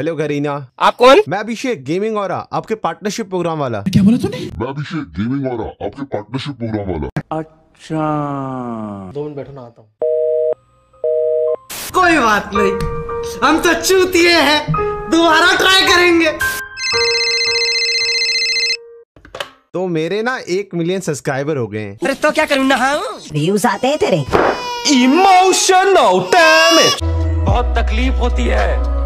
Hello Kareena आप कौन मैं अभिषेक गेमिंग और आपके पार्टनरशिप प्रोग्राम वाला क्या बोला तूने मैं अभिषेक गेमिंग और आपके पार्टनरशिप प्रोग्राम वाला अच्छा दो मिनट बैठो ना आता हूँ कोई बात नहीं हम तो चूतिए हैं दोबारा ट्राई करेंगे तो मेरे ना एक मिलियन सब्सक्राइबर हो गए अरे तो क्या करूँ ना व्यूज आते हैं तेरे इमोशनल डैमेज बहुत तकलीफ होती है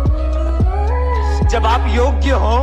जब आप योग्य हो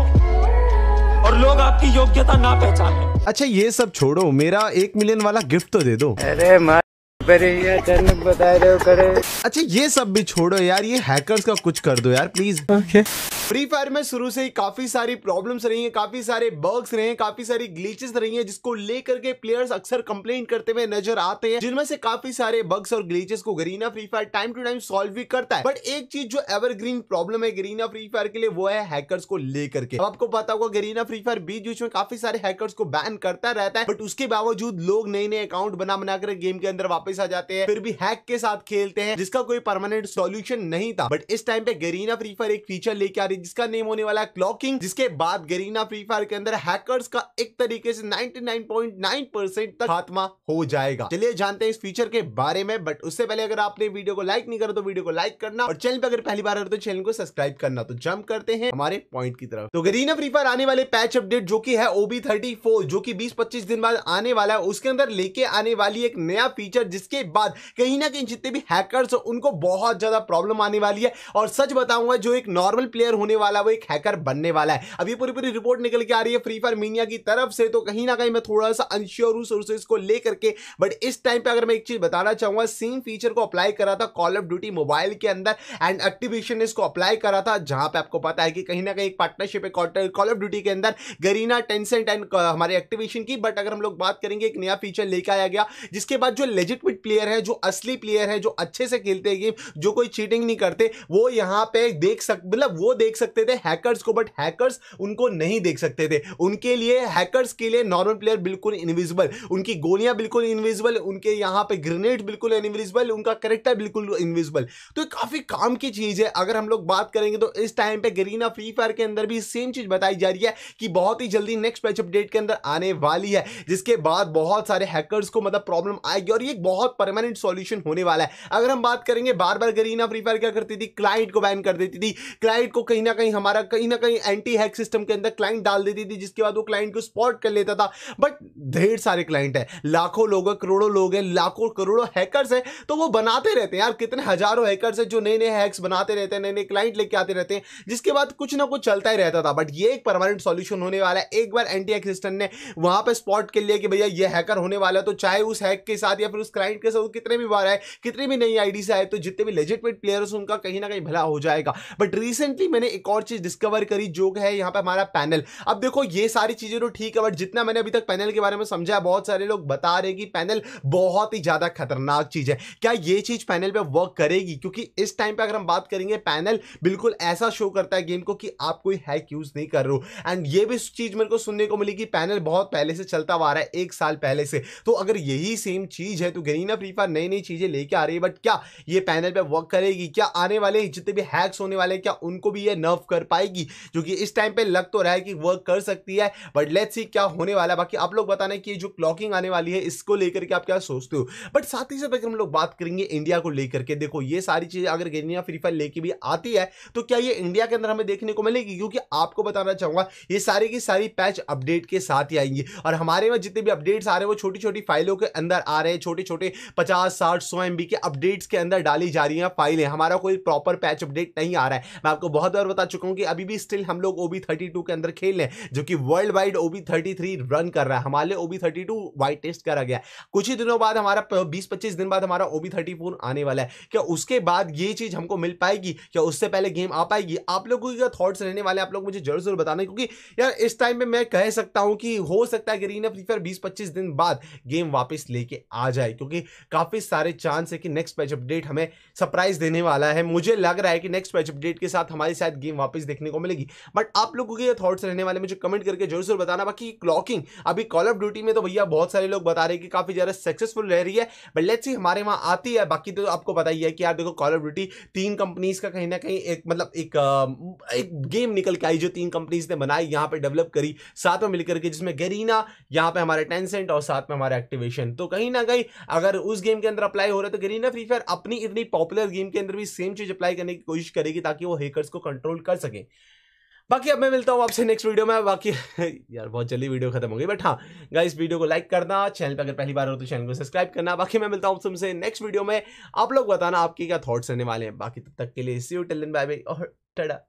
और लोग आपकी योग्यता ना पहचाने अच्छा ये सब छोड़ो मेरा एक मिलियन वाला गिफ्ट तो दे दो अरे बता रहे हो करे अच्छा ये सब भी छोड़ो यार ये हैकर्स का कुछ कर दो यार प्लीज okay. फ्री फायर में शुरू से ही काफी सारी प्रॉब्लम्स रही हैं काफी सारे बग्स रहे हैं काफी सारी ग्लीचेस रही हैं जिसको लेकर के प्लेयर्स अक्सर कंप्लेंट करते हुए नजर आते हैं जिनमें से काफी सारे बग्स और ग्लीचेस को Garena free fire time to time solve भी करता है बट एक चीज जो एवरग्रीन प्रॉब्लम है गरीना फ्री फायर के लिए वो है हैकर्स को लेकर के आपको पता होगा गरीना फ्री फायर बीच बीच में काफी सारे हैकर्स को बैन करता रहता है बट उसके बावजूद लोग नए नए अकाउंट बना बनाकर गेम के अंदर वापस आ जाते हैं फिर भी हैक के साथ खेलते हैं जिसका कोई परमानेंट सोल्यूशन नहीं था बट इस टाइम पे गरीना फ्री फायर एक फीचर लेके आ रही जिसका नेम होने वाला है क्लॉकिंग जिसके बाद गरीना फ्री फायर के अंदर हैकर्स का एक तरीके से 99.9 परसेंट तक खात्मा हो जाएगा चलिए जानते हैं इस फीचर के बारे में बट उससे पहले अगर आपने वीडियो को लाइक नहीं करा तो वीडियो को लाइक करना और चैनल पर अगर पहली बार तो चैनल को सब्सक्राइब करना तो जम्प करते हैं हमारे पॉइंट की तरफ तो गरीना फ्री फायर आने वाले पैच अपडेट जो की है ओबी थर्टी जो की बीस पच्चीस दिन बाद आने वाला है उसके अंदर लेके आने वाली एक नया फीचर जिसके बाद कहीं ना कहीं जितने भी हैकर्स उनको बहुत ज्यादा प्रॉब्लम आने वाली है और सच बताऊंगा जो एक नॉर्मल प्लेयर होने वाला वो एक हैकर बनने वाला है अभी पूरी पूरी रिपोर्ट निकल के आ रही है फ्री फायर मीनिया की तरफ से तो कहीं ना कहीं मैं थोड़ा सा अनश्योर हूँ सोर्सेज को लेकर के बट इस टाइम पे अगर मैं एक चीज बताना चाहूंगा सेम फीचर को अप्लाई करा था कॉल ऑफ ड्यूटी मोबाइल के अंदर एंड एक्टिवेशन ने इसको अप्लाई करा था जहां पे आपको पता है कि कहीं ना कहीं एक पार्टनरशिप है कॉल ऑफ ड्यूटी के अंदर गरीना टेंसेंट एंड हमारे एक्टिवेशन की बट अगर हम लोग बात करेंगे एक नया फीचर लेके आया गया जिसके बाद जो लेजिटमिट प्लेयर है जो असली प्लेयर है जो अच्छे से खेलते हैं गेम जो कोई चीटिंग नहीं करते वो यहाँ पे देख सक मतलब वो देख देख सकते थे हैकर्स को बट हैकर्स उनको नहीं देख सकते थे उनके लिए हैकर्स के लिए नॉर्मल प्लेयर बिल्कुल इनविजिबल उनकी गोलियां बिल्कुल इनविजिबल उनके यहां पे ग्रेनेड बिल्कुल इनविजिबल उनका करेक्टर बिल्कुल इनविजिबल तो काफ़ी काम की चीज़ है अगर हम लोग बात करेंगे तो इस टाइम पे गरीना फ्री फायर के अंदर भी सेम चीज़ बताई जा रही है कि बहुत ही जल्दी नेक्स्ट पैच अपडेट के अंदर आने वाली है जिसके बाद बहुत सारे हैकर्स को मतलब प्रॉब्लम आएगी और ये बहुत परमानेंट सॉल्यूशन होने वाला है अगर हम बात करेंगे बार बार गरीना फ्री फायर क्या करती थी क्लाइंट को बैन कर देती थी क्लाइंट को कहीं कहीं ना कहीं हमारा कहीं ना कहीं एंटी हैक सिस्टम के अंदर क्लाइंट डाल देती थी जिसके बाद वो क्लाइंट को स्पॉट कर लेता था बट ढेर सारे क्लाइंट है लाखों लोग हैं करोड़ों लोग हैं लाखों करोड़ों हैकर्स हैं तो वो बनाते रहते हैं यार कितने हजारों हैकर्स हैं जो नए नए हैक्स बनाते रहते हैं नए नए क्लाइंट लेके आते रहते हैं जिसके बाद कुछ ना कुछ चलता ही रहता था बट ये एक परमानेंट सोल्यूशन होने वाला है एक बार एंटी हैक सिस्टम ने वहां पर स्पॉट कर लिया कि भैया ये हैकर होने वाला है तो चाहे उस हैक के साथ या फिर उस क्लाइंट के साथ कितने भी बार आए कितनी भी नई आईडी से आए तो जितने भी लेजिटमेट प्लेयर्स उनका कहीं ना कहीं भला हो जाएगा बट रिसेंटली मैंने एक और चीज़ डिस्कवर करी जो है यहाँ पे हमारा पैनल अब देखो ये सारी चीज़ें तो ठीक है बट जितना मैंने अभी तक पैनल के बारे में समझा है बहुत सारे लोग बता रहे हैं कि पैनल बहुत ही ज़्यादा खतरनाक चीज़ है क्या ये चीज़ पैनल पर वर्क करेगी क्योंकि इस टाइम पर अगर हम बात करेंगे पैनल बिल्कुल ऐसा शो करता है गेम को कि आप कोई हैक यूज़ नहीं कर रहे हो एंड ये भी चीज़ मेरे को सुनने को मिली कि पैनल बहुत पहले से चलता हुआ रहा है एक साल पहले से तो अगर यही सेम चीज़ है तो गरीना फ्री फायर नई नई चीज़ें लेके आ रही है बट क्या ये पैनल पे वर्क करेगी क्या आने वाले जितने भी हैक्स होने वाले क्या उनको भी ये नर्व कर पाएगी जो कि इस टाइम पे लग तो रहा है कि वर्क कर सकती है बट लेट्स सी क्या होने वाला है बाकी आप लोग बताने कि जो क्लॉकिंग आने वाली है इसको लेकर के आप क्या सोचते हो बट साथ ही साथ अगर हम लोग बात करेंगे इंडिया को लेकर के देखो ये सारी चीज़ें अगर गेनिया फ्री फायर लेके भी आती है तो क्या ये इंडिया के अंदर हमें देखने को मिलेगी क्योंकि आपको बताना चाहूँगा ये सारी की सारी पैच अपडेट के साथ ही आएंगी और हमारे में जितने भी अपडेट्स आ रहे हैं वो छोटी छोटी फाइलों के अंदर आ रहे हैं छोटे छोटे पचास साठ सौ एम के अपडेट्स के अंदर डाली जा रही है फाइलें हमारा कोई प्रॉपर पैच अपडेट नहीं आ रहा है मैं आपको बहुत बार बता चुका हूं कि अभी भी स्टिल हम लोग ओबी थर्टी टू के अंदर खेल रहे हैं जो कि world wide OB thirty three run कर रहा है हमारे OB thirty two wide test करा गया कुछ ही दिनों बाद हमारा बीस पच्चीस दिन बाद हमारा ओबी थर्टी फोर आने वाला है क्या उसके बाद ये चीज हमको मिल पाएगी क्या उससे पहले गेम आ पाएगी आप लोगों के थॉट्स रहने वाले आप लोग मुझे जरूर जरूर बताना क्योंकि यार इस टाइम में मैं कह सकता हूं कि हो सकता है गरीना फ्री फायर बीस पच्चीस दिन बाद गेम वापस लेके आ जाए क्योंकि काफी सारे चांस है कि नेक्स्ट पैच अपडेट हमें सरप्राइज देने वाला है मुझे लग रहा है कि नेक्स्ट पैच अपडेट के साथ हमारे साथ गेम वापस देखने को मिलेगी बट आप लोगों के थॉट्स रहने वाले मुझे कमेंट करके जरूर जरूर बताना बाकी क्लॉकिंग अभी कॉल ऑफ ड्यूटी में तो भैया बहुत सारे लोग बता रहे हैं कि काफी ज़्यादा सक्सेसफुल रह रही है बट लेट्स सी हमारे वहाँ आती है बाकी तो आपको पता ही है कि यार देखो कॉल ऑफ ड्यूटी तीन कंपनीज का कहीं ना कहीं एक मतलब एक एक गेम निकल के आई जो तीन कंपनीज ने बनाई यहाँ पर डेवलप करी साथ में मिलकर के जिसमें गरीना यहाँ पर हमारे टेंसेंट और साथ में हमारे एक्टिवेशन तो कहीं ना कहीं अगर उस गेम के अंदर अप्लाई हो रहा है तो गरीना फ्री फायर अपनी इतनी पॉपुलर गेम के अंदर भी सेम चीज अप्लाई करने की कोशिश करेगी ताकि वो हेकर्स को कंट्रोल कंट्रोल कर सकें बाकी अब मैं मिलता हूँ आपसे नेक्स्ट वीडियो में बाकी यार बहुत जल्दी वीडियो खत्म हो गई बट हाँ गाइस वीडियो को लाइक करना चैनल पर अगर पहली बार हो तो चैनल को सब्सक्राइब करना बाकी मैं मिलता हूँ तुमसे नेक्स्ट वीडियो में आप लोग बताना आपके क्या थॉट्स रहने वाले हैं बाकी तब तक के लिए सी यू टेलन बाय बाई और टडा